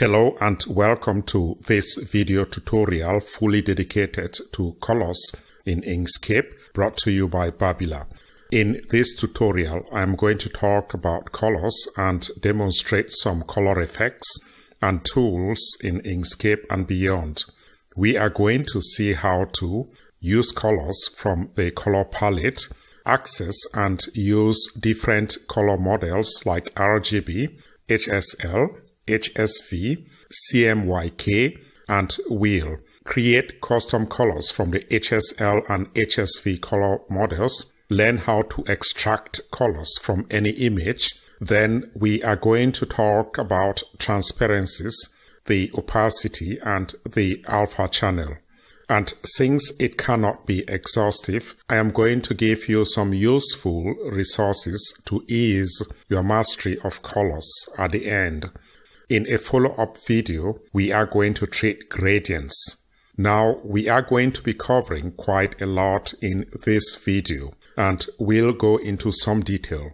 Hello and welcome to this video tutorial fully dedicated to colors in Inkscape brought to you by Babila. In this tutorial I'm going to talk about colors and demonstrate some color effects and tools in Inkscape and beyond. We are going to see how to use colors from the color palette, access and use different color models like RGB, HSL, HSV, CMYK, and Wheel. Create custom colors from the HSL and HSV color models. Learn how to extract colors from any image. Then we are going to talk about transparencies, the opacity, and the alpha channel. And since it cannot be exhaustive, I am going to give you some useful resources to ease your mastery of colors at the end. In a follow-up video, we are going to treat gradients. Now, we are going to be covering quite a lot in this video, and we'll go into some detail.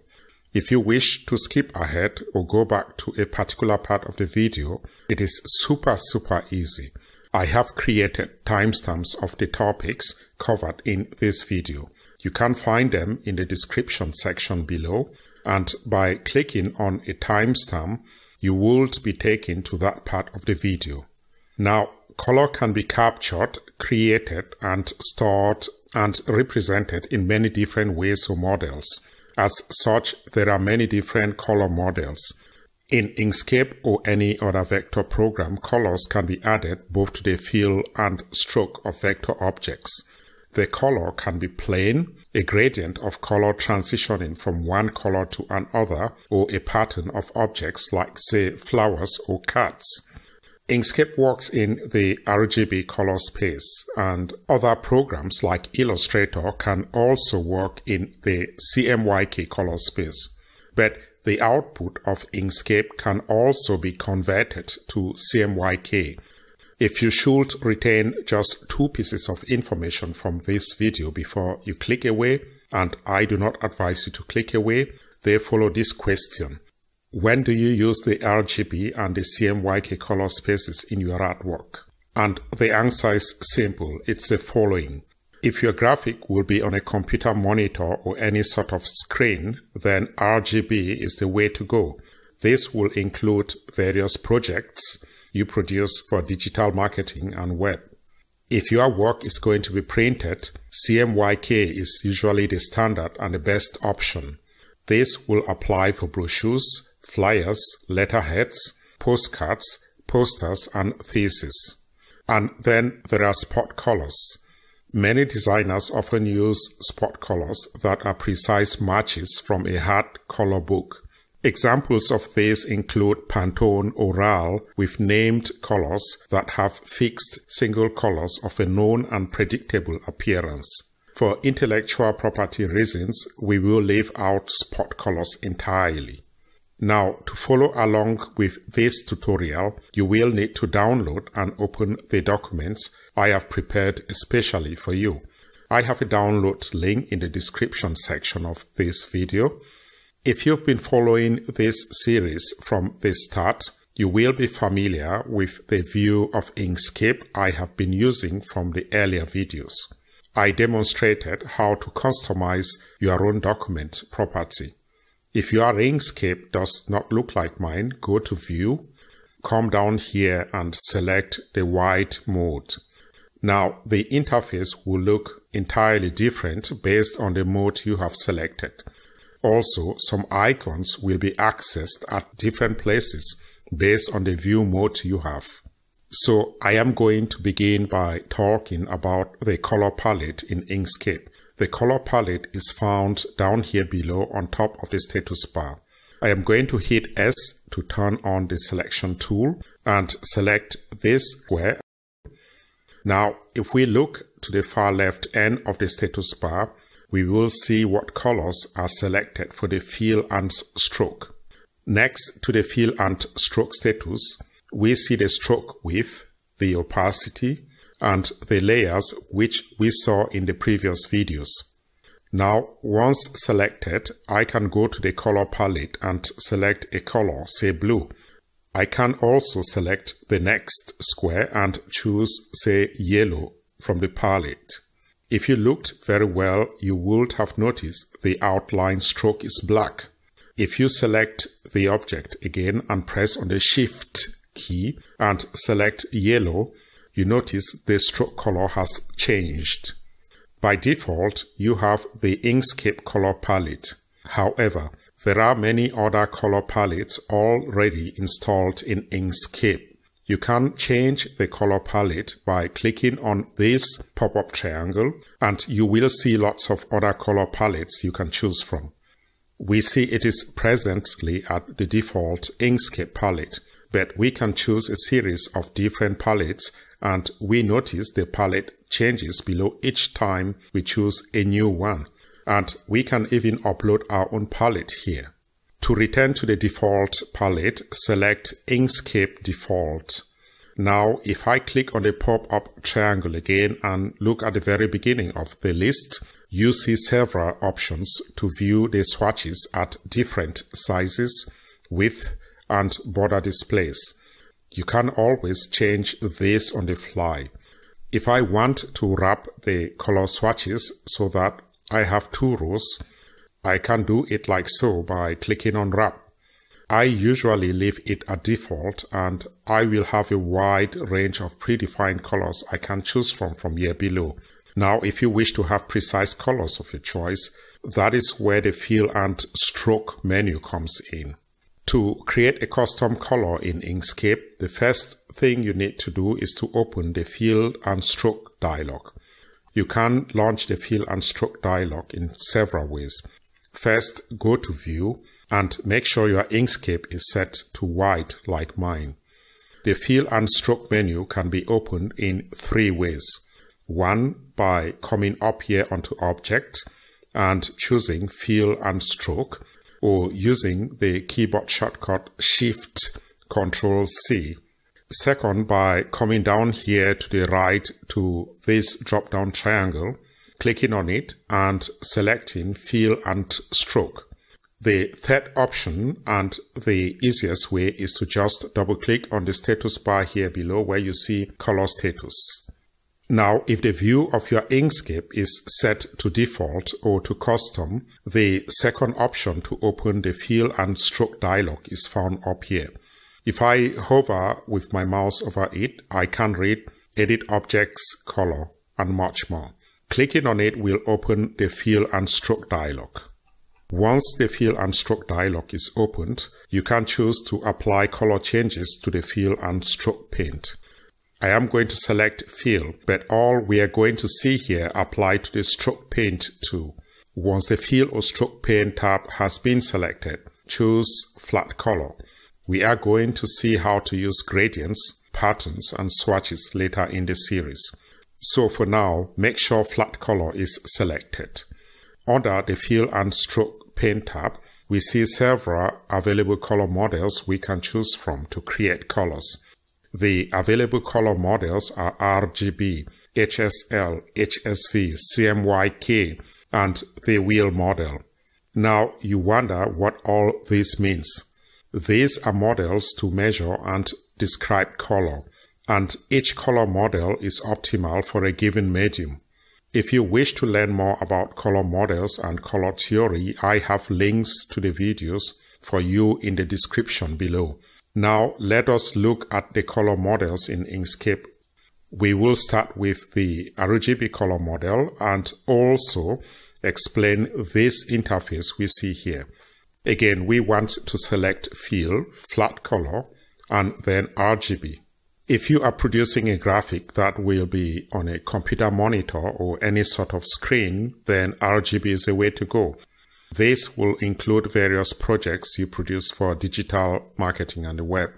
If you wish to skip ahead or go back to a particular part of the video, it is super, super easy. I have created timestamps of the topics covered in this video. You can find them in the description section below and by clicking on a timestamp, you will be taken to that part of the video. Now, color can be captured, created, and stored and represented in many different ways or models. As such, there are many different color models. In Inkscape or any other vector program, colors can be added both to the fill and stroke of vector objects. The color can be plain, a gradient of color transitioning from one color to another, or a pattern of objects like, say, flowers or cats. Inkscape works in the RGB color space, and other programs like Illustrator can also work in the CMYK color space. But the output of Inkscape can also be converted to CMYK, if you should retain just two pieces of information from this video before you click away, and I do not advise you to click away, they follow this question. When do you use the RGB and the CMYK color spaces in your artwork? And the answer is simple, it's the following. If your graphic will be on a computer monitor or any sort of screen, then RGB is the way to go. This will include various projects, you produce for digital marketing and web. If your work is going to be printed, CMYK is usually the standard and the best option. This will apply for brochures, flyers, letterheads, postcards, posters, and theses. And then there are spot colors. Many designers often use spot colors that are precise matches from a hard color book. Examples of this include Pantone Oral with named colors that have fixed single colors of a known and predictable appearance. For intellectual property reasons, we will leave out spot colors entirely. Now, to follow along with this tutorial, you will need to download and open the documents I have prepared especially for you. I have a download link in the description section of this video. If you've been following this series from the start, you will be familiar with the view of Inkscape I have been using from the earlier videos. I demonstrated how to customize your own document property. If your Inkscape does not look like mine, go to View, come down here and select the White mode. Now, the interface will look entirely different based on the mode you have selected. Also, some icons will be accessed at different places based on the view mode you have. So I am going to begin by talking about the color palette in Inkscape. The color palette is found down here below on top of the status bar. I am going to hit S to turn on the selection tool and select this square. Now, if we look to the far left end of the status bar, we will see what colors are selected for the fill and stroke. Next to the fill and stroke status, we see the stroke width, the opacity, and the layers which we saw in the previous videos. Now, once selected, I can go to the color palette and select a color, say blue. I can also select the next square and choose, say, yellow from the palette. If you looked very well, you would have noticed the outline stroke is black. If you select the object again and press on the Shift key and select yellow, you notice the stroke color has changed. By default, you have the Inkscape color palette. However, there are many other color palettes already installed in Inkscape. You can change the color palette by clicking on this pop-up triangle and you will see lots of other color palettes you can choose from. We see it is presently at the default Inkscape palette, but we can choose a series of different palettes and we notice the palette changes below each time we choose a new one. And we can even upload our own palette here. To return to the default palette, select Inkscape Default. Now, if I click on the pop-up triangle again and look at the very beginning of the list, you see several options to view the swatches at different sizes, width, and border displays. You can always change this on the fly. If I want to wrap the color swatches so that I have two rows, I can do it like so by clicking on wrap. I usually leave it at default and I will have a wide range of predefined colors I can choose from from here below. Now, if you wish to have precise colors of your choice, that is where the fill and stroke menu comes in. To create a custom color in Inkscape, the first thing you need to do is to open the fill and stroke dialog. You can launch the fill and stroke dialog in several ways. First, go to View and make sure your Inkscape is set to white like mine. The Fill and Stroke menu can be opened in three ways. One, by coming up here onto Object and choosing Fill and Stroke or using the keyboard shortcut Shift Control C. Second, by coming down here to the right to this drop-down triangle clicking on it and selecting fill and stroke. The third option and the easiest way is to just double click on the status bar here below where you see color status. Now, if the view of your Inkscape is set to default or to custom, the second option to open the fill and stroke dialog is found up here. If I hover with my mouse over it, I can read edit objects, color, and much more. Clicking on it will open the Fill and Stroke dialog. Once the Fill and Stroke dialog is opened, you can choose to apply color changes to the Fill and Stroke paint. I am going to select Fill, but all we are going to see here apply to the Stroke Paint too. Once the Fill or Stroke Paint tab has been selected, choose Flat Color. We are going to see how to use gradients, patterns, and swatches later in the series. So for now, make sure flat color is selected. Under the fill and stroke Paint tab, we see several available color models we can choose from to create colors. The available color models are RGB, HSL, HSV, CMYK, and the wheel model. Now you wonder what all this means. These are models to measure and describe color and each color model is optimal for a given medium. If you wish to learn more about color models and color theory, I have links to the videos for you in the description below. Now let us look at the color models in Inkscape. We will start with the RGB color model and also explain this interface we see here. Again, we want to select fill, flat color, and then RGB if you are producing a graphic that will be on a computer monitor or any sort of screen, then RGB is the way to go. This will include various projects you produce for digital marketing and the web.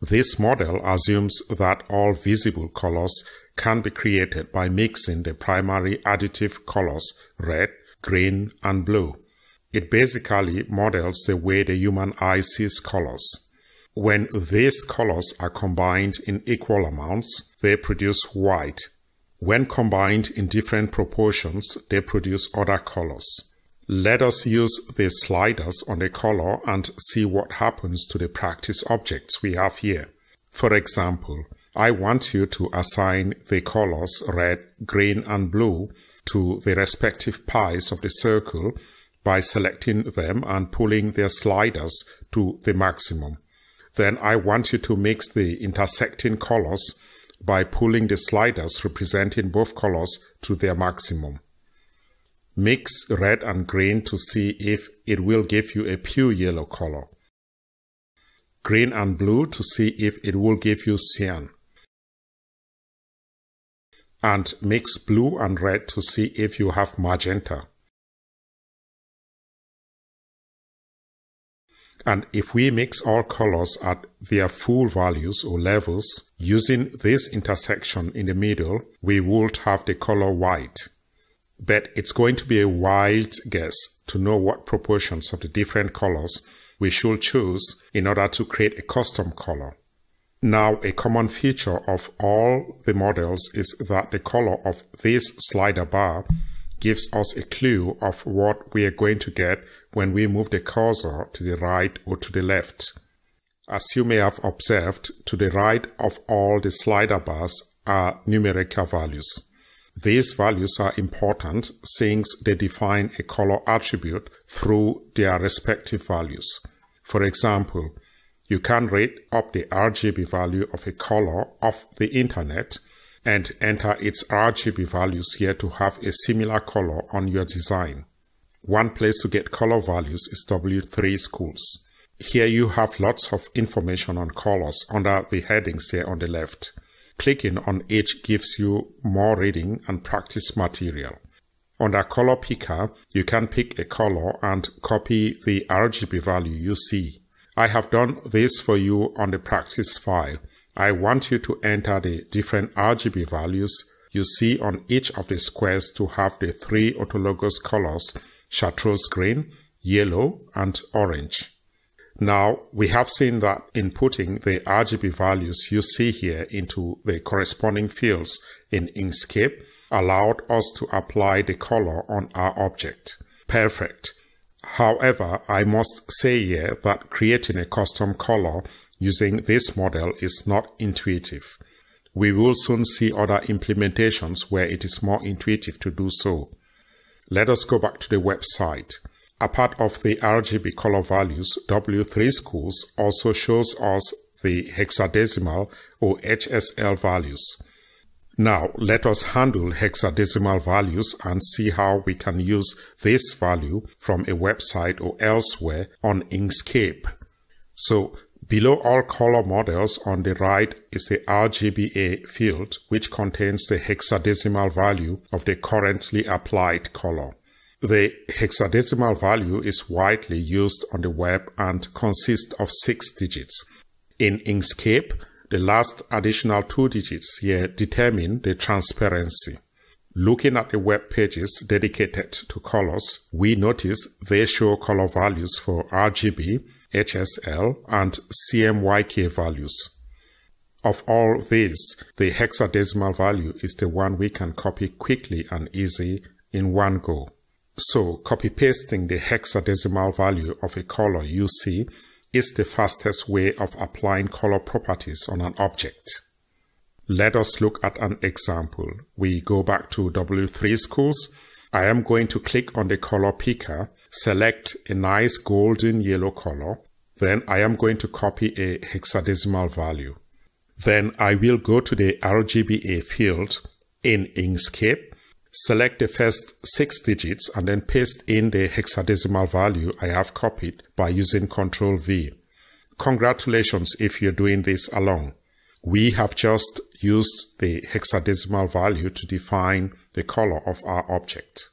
This model assumes that all visible colors can be created by mixing the primary additive colors red, green, and blue. It basically models the way the human eye sees colors. When these colors are combined in equal amounts, they produce white. When combined in different proportions, they produce other colors. Let us use the sliders on the color and see what happens to the practice objects we have here. For example, I want you to assign the colors red, green, and blue to the respective pies of the circle by selecting them and pulling their sliders to the maximum then I want you to mix the intersecting colors by pulling the sliders representing both colors to their maximum. Mix red and green to see if it will give you a pure yellow color. Green and blue to see if it will give you cyan. And mix blue and red to see if you have magenta. And if we mix all colors at their full values or levels, using this intersection in the middle, we would have the color white. But it's going to be a wild guess to know what proportions of the different colors we should choose in order to create a custom color. Now, a common feature of all the models is that the color of this slider bar gives us a clue of what we are going to get when we move the cursor to the right or to the left. As you may have observed, to the right of all the slider bars are numerical values. These values are important since they define a color attribute through their respective values. For example, you can read up the RGB value of a color off the internet and enter its RGB values here to have a similar color on your design. One place to get color values is W3 schools. Here you have lots of information on colors under the headings here on the left. Clicking on each gives you more reading and practice material. Under color picker, you can pick a color and copy the RGB value you see. I have done this for you on the practice file. I want you to enter the different RGB values you see on each of the squares to have the three autologous colors chartreuse green, yellow, and orange. Now, we have seen that inputting the RGB values you see here into the corresponding fields in Inkscape allowed us to apply the color on our object. Perfect. However, I must say here that creating a custom color using this model is not intuitive. We will soon see other implementations where it is more intuitive to do so. Let us go back to the website. A part of the RGB color values, W3 schools also shows us the hexadecimal or HSL values. Now let us handle hexadecimal values and see how we can use this value from a website or elsewhere on Inkscape. So Below all color models on the right is the RGBA field, which contains the hexadecimal value of the currently applied color. The hexadecimal value is widely used on the web and consists of six digits. In Inkscape, the last additional two digits here determine the transparency. Looking at the web pages dedicated to colors, we notice they show color values for RGB, HSL, and CMYK values. Of all these, the hexadecimal value is the one we can copy quickly and easy in one go. So copy-pasting the hexadecimal value of a color you see is the fastest way of applying color properties on an object. Let us look at an example. We go back to W3 schools. I am going to click on the color picker, select a nice golden yellow color, then I am going to copy a hexadecimal value. Then I will go to the RGBA field in Inkscape, select the first six digits and then paste in the hexadecimal value I have copied by using Ctrl V. Congratulations if you're doing this along. We have just used the hexadecimal value to define the color of our object.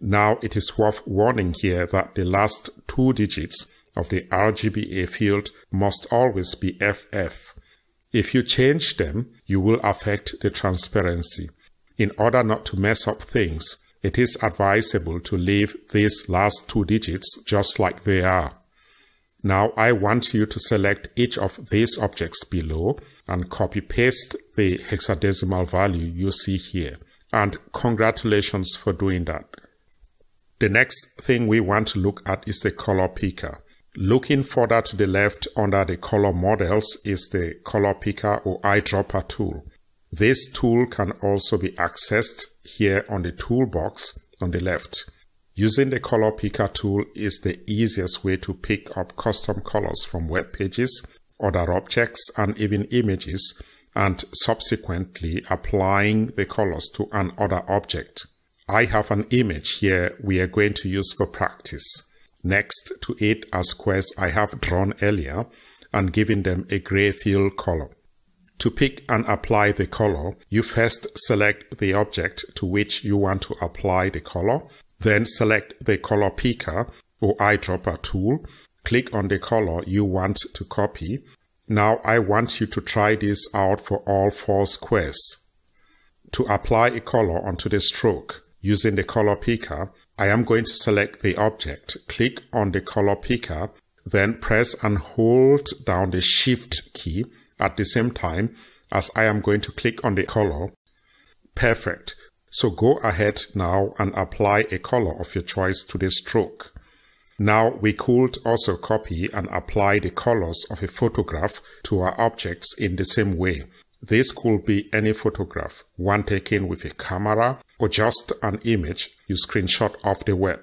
Now it is worth warning here that the last two digits of the RGBA field must always be FF. If you change them, you will affect the transparency. In order not to mess up things, it is advisable to leave these last two digits just like they are. Now I want you to select each of these objects below and copy paste the hexadecimal value you see here. And congratulations for doing that. The next thing we want to look at is the color picker. Looking further to the left under the color models is the color picker or eyedropper tool. This tool can also be accessed here on the toolbox on the left. Using the color picker tool is the easiest way to pick up custom colors from web pages, other objects, and even images, and subsequently applying the colors to another object. I have an image here we are going to use for practice next to it, are squares I have drawn earlier and giving them a gray fill color. To pick and apply the color, you first select the object to which you want to apply the color, then select the color picker or eyedropper tool, click on the color you want to copy. Now I want you to try this out for all four squares. To apply a color onto the stroke, using the color picker, I am going to select the object, click on the color picker, then press and hold down the shift key at the same time as I am going to click on the color. Perfect. So go ahead now and apply a color of your choice to the stroke. Now we could also copy and apply the colors of a photograph to our objects in the same way. This could be any photograph, one taken with a camera or just an image you screenshot off the web.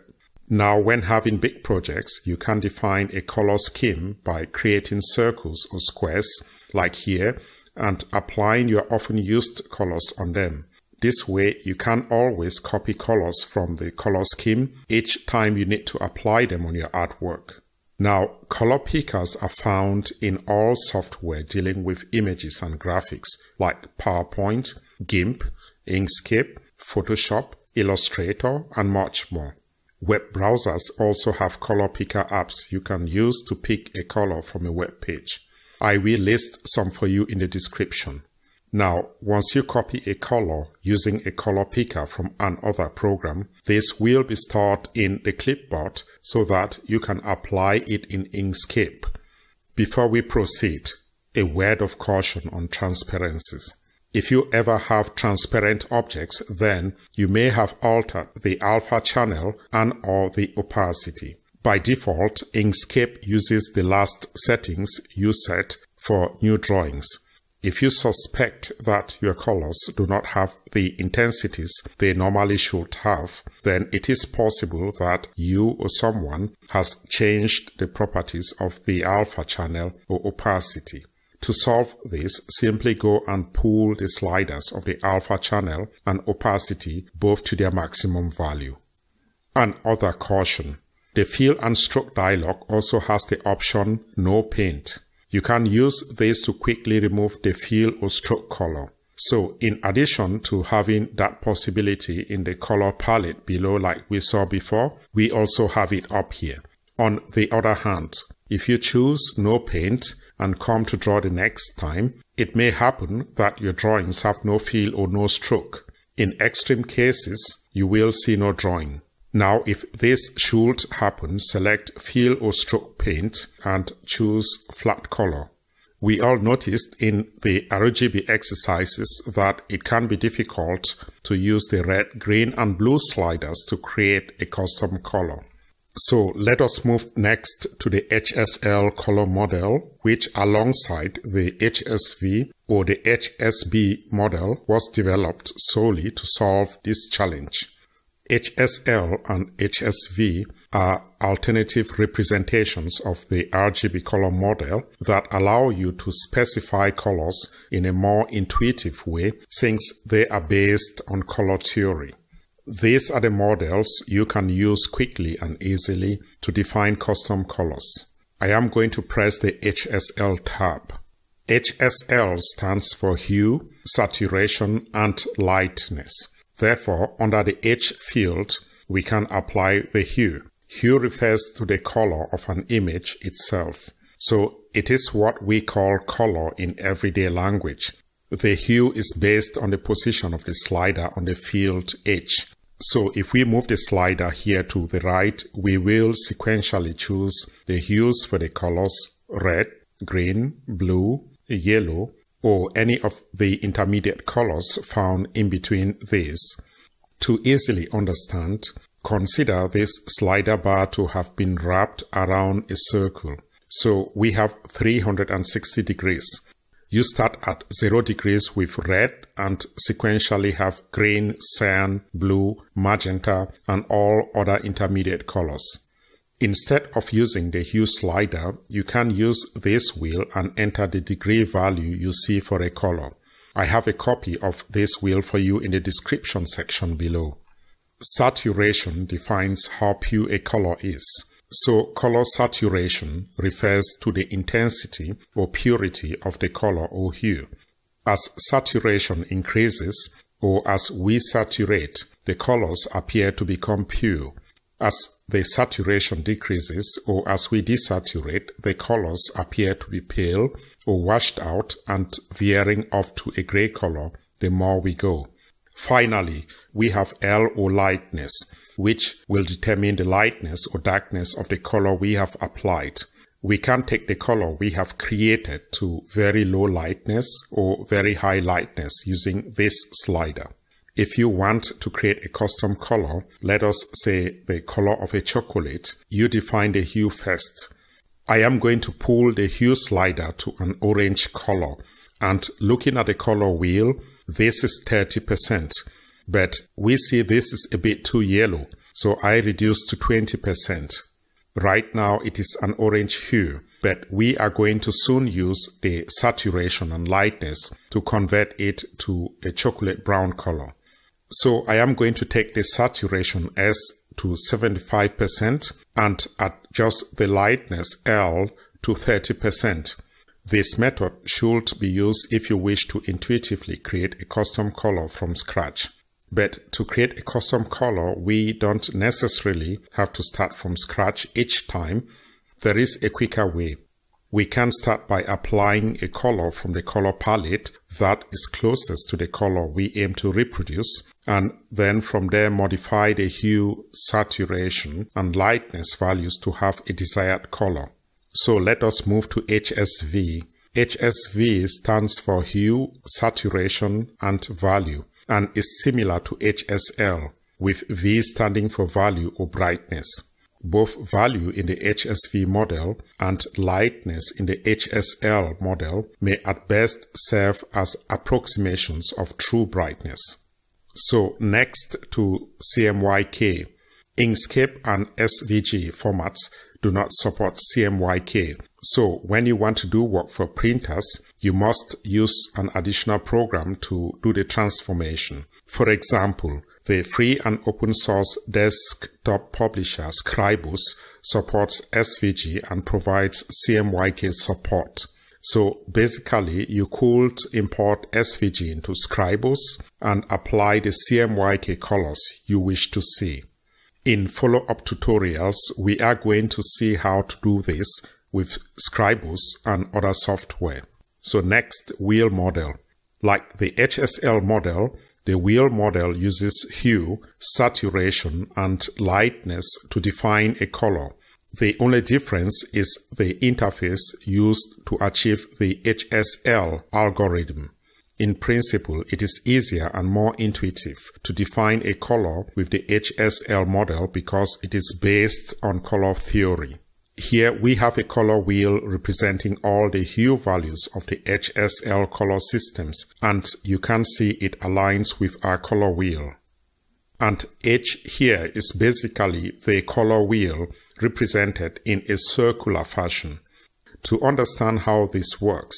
Now, when having big projects, you can define a color scheme by creating circles or squares, like here, and applying your often used colors on them. This way, you can always copy colors from the color scheme each time you need to apply them on your artwork. Now, color pickers are found in all software dealing with images and graphics, like PowerPoint, GIMP, Inkscape, Photoshop, Illustrator, and much more. Web browsers also have color picker apps you can use to pick a color from a web page. I will list some for you in the description. Now, once you copy a color using a color picker from another program, this will be stored in the clipboard so that you can apply it in Inkscape. Before we proceed, a word of caution on transparencies. If you ever have transparent objects, then you may have altered the alpha channel and or the opacity. By default, Inkscape uses the last settings you set for new drawings. If you suspect that your colors do not have the intensities they normally should have, then it is possible that you or someone has changed the properties of the alpha channel or opacity. To solve this, simply go and pull the sliders of the alpha channel and opacity both to their maximum value. And other caution. The fill and stroke dialog also has the option No Paint. You can use this to quickly remove the fill or stroke color. So in addition to having that possibility in the color palette below like we saw before, we also have it up here. On the other hand, if you choose no paint, and come to draw the next time, it may happen that your drawings have no feel or no stroke. In extreme cases, you will see no drawing. Now, if this should happen, select Fill or Stroke Paint and choose Flat Color. We all noticed in the RGB exercises that it can be difficult to use the red, green, and blue sliders to create a custom color. So let us move next to the HSL color model, which alongside the HSV or the HSB model was developed solely to solve this challenge. HSL and HSV are alternative representations of the RGB color model that allow you to specify colors in a more intuitive way since they are based on color theory. These are the models you can use quickly and easily to define custom colors. I am going to press the HSL tab. HSL stands for hue, saturation, and lightness. Therefore, under the H field, we can apply the hue. Hue refers to the color of an image itself. So it is what we call color in everyday language. The hue is based on the position of the slider on the field H. So if we move the slider here to the right, we will sequentially choose the hues for the colors red, green, blue, yellow, or any of the intermediate colors found in between these. To easily understand, consider this slider bar to have been wrapped around a circle. So we have 360 degrees you start at zero degrees with red and sequentially have green, cyan, blue, magenta, and all other intermediate colors. Instead of using the hue slider, you can use this wheel and enter the degree value you see for a color. I have a copy of this wheel for you in the description section below. Saturation defines how pure a color is. So color saturation refers to the intensity or purity of the color or hue. As saturation increases, or as we saturate, the colors appear to become pure. As the saturation decreases, or as we desaturate, the colors appear to be pale, or washed out and veering off to a gray color the more we go. Finally, we have L or lightness, which will determine the lightness or darkness of the color we have applied. We can take the color we have created to very low lightness or very high lightness using this slider. If you want to create a custom color, let us say the color of a chocolate, you define the hue first. I am going to pull the hue slider to an orange color. And looking at the color wheel, this is 30%. But we see this is a bit too yellow, so I reduced to 20%. Right now it is an orange hue, but we are going to soon use the saturation and lightness to convert it to a chocolate brown color. So I am going to take the saturation S to 75% and adjust the lightness L to 30%. This method should be used if you wish to intuitively create a custom color from scratch. But to create a custom color, we don't necessarily have to start from scratch each time. There is a quicker way. We can start by applying a color from the color palette that is closest to the color we aim to reproduce, and then from there modify the hue, saturation, and lightness values to have a desired color. So let us move to HSV. HSV stands for hue, saturation, and value and is similar to HSL, with V standing for value or brightness. Both value in the HSV model and lightness in the HSL model may at best serve as approximations of true brightness. So next to CMYK, Inkscape and SVG formats do not support CMYK. So when you want to do work for printers, you must use an additional program to do the transformation. For example, the free and open source desktop publisher Scribus supports SVG and provides CMYK support. So basically, you could import SVG into Scribus and apply the CMYK colors you wish to see. In follow-up tutorials, we are going to see how to do this with Scribus and other software. So next, wheel model. Like the HSL model, the wheel model uses hue, saturation, and lightness to define a color. The only difference is the interface used to achieve the HSL algorithm. In principle, it is easier and more intuitive to define a color with the HSL model because it is based on color theory. Here we have a color wheel representing all the hue values of the HSL color systems and you can see it aligns with our color wheel. And H here is basically the color wheel represented in a circular fashion. To understand how this works,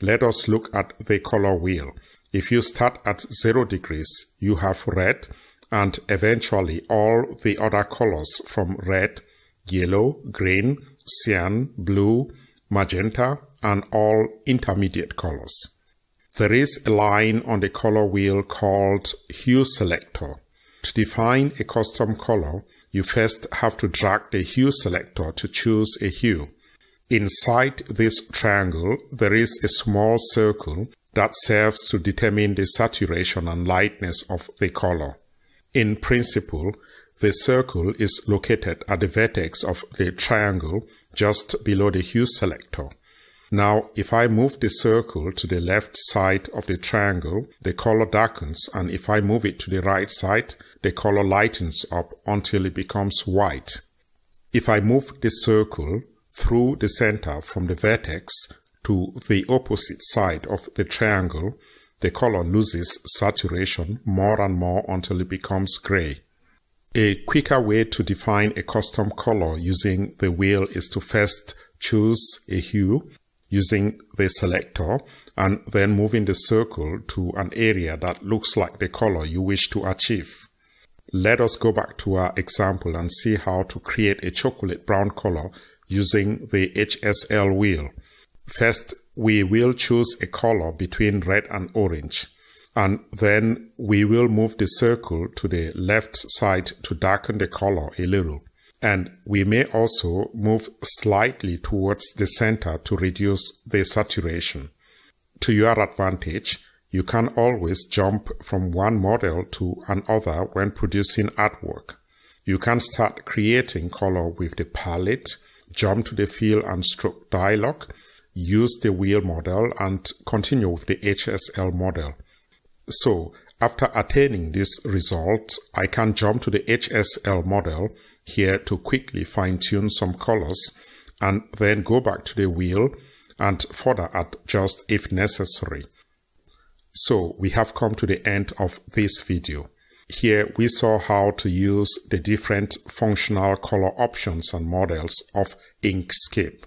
let us look at the color wheel. If you start at 0 degrees, you have red and eventually all the other colors from red, yellow, green, cyan, blue, magenta, and all intermediate colors. There is a line on the color wheel called Hue Selector. To define a custom color, you first have to drag the hue selector to choose a hue. Inside this triangle, there is a small circle that serves to determine the saturation and lightness of the color. In principle, the circle is located at the vertex of the triangle just below the hue selector. Now, if I move the circle to the left side of the triangle, the color darkens, and if I move it to the right side, the color lightens up until it becomes white. If I move the circle through the center from the vertex to the opposite side of the triangle, the color loses saturation more and more until it becomes gray. A quicker way to define a custom color using the wheel is to first choose a hue using the selector and then moving the circle to an area that looks like the color you wish to achieve. Let us go back to our example and see how to create a chocolate brown color using the HSL wheel. First, we will choose a color between red and orange, and then we will move the circle to the left side to darken the color a little. And we may also move slightly towards the center to reduce the saturation. To your advantage, you can always jump from one model to another when producing artwork. You can start creating color with the palette, jump to the fill and stroke dialog, use the wheel model and continue with the HSL model. So after attaining this result, I can jump to the HSL model here to quickly fine tune some colors and then go back to the wheel and further adjust if necessary. So we have come to the end of this video. Here we saw how to use the different functional color options and models of Inkscape.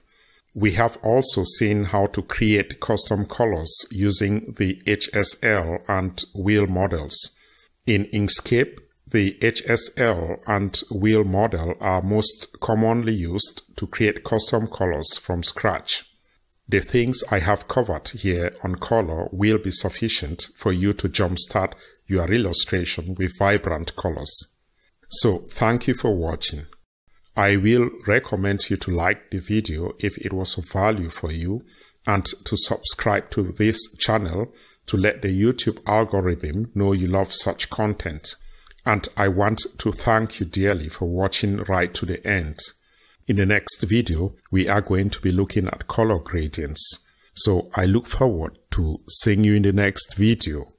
We have also seen how to create custom colors using the HSL and wheel models. In Inkscape, the HSL and wheel model are most commonly used to create custom colors from scratch. The things I have covered here on color will be sufficient for you to jumpstart your illustration with vibrant colors. So thank you for watching. I will recommend you to like the video if it was of value for you and to subscribe to this channel to let the YouTube algorithm know you love such content. And I want to thank you dearly for watching right to the end. In the next video, we are going to be looking at color gradients. So I look forward to seeing you in the next video.